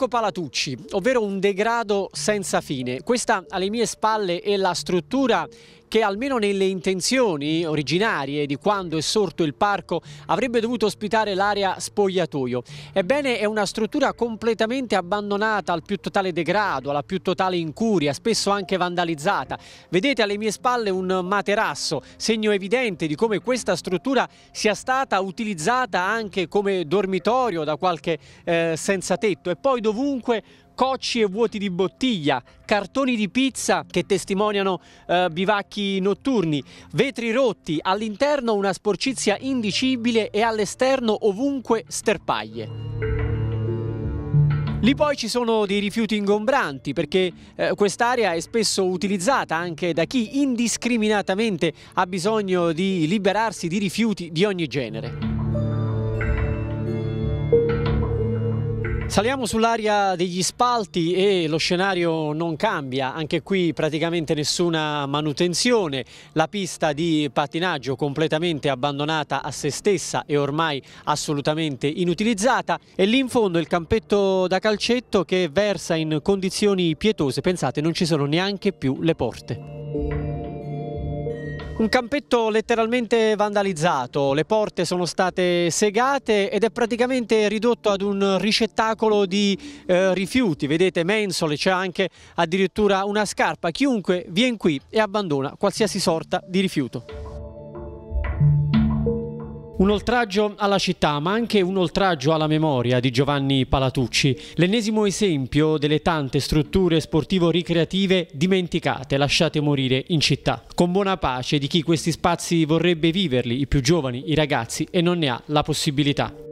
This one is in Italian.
Marco Palatucci, ovvero un degrado senza fine. Questa alle mie spalle è la struttura che almeno nelle intenzioni originarie di quando è sorto il parco avrebbe dovuto ospitare l'area spogliatoio. Ebbene è una struttura completamente abbandonata al più totale degrado, alla più totale incuria, spesso anche vandalizzata. Vedete alle mie spalle un materasso, segno evidente di come questa struttura sia stata utilizzata anche come dormitorio da qualche eh, senza tetto e poi dovunque cocci e vuoti di bottiglia, cartoni di pizza che testimoniano eh, bivacchi notturni, vetri rotti, all'interno una sporcizia indicibile e all'esterno ovunque sterpaglie. Lì poi ci sono dei rifiuti ingombranti perché eh, quest'area è spesso utilizzata anche da chi indiscriminatamente ha bisogno di liberarsi di rifiuti di ogni genere. Saliamo sull'area degli spalti e lo scenario non cambia, anche qui praticamente nessuna manutenzione, la pista di pattinaggio completamente abbandonata a se stessa e ormai assolutamente inutilizzata e lì in fondo il campetto da calcetto che versa in condizioni pietose, pensate non ci sono neanche più le porte. Un campetto letteralmente vandalizzato, le porte sono state segate ed è praticamente ridotto ad un ricettacolo di eh, rifiuti, vedete mensole, c'è anche addirittura una scarpa, chiunque viene qui e abbandona qualsiasi sorta di rifiuto. Un oltraggio alla città, ma anche un oltraggio alla memoria di Giovanni Palatucci, l'ennesimo esempio delle tante strutture sportivo-ricreative dimenticate, lasciate morire in città, con buona pace di chi questi spazi vorrebbe viverli, i più giovani, i ragazzi, e non ne ha la possibilità.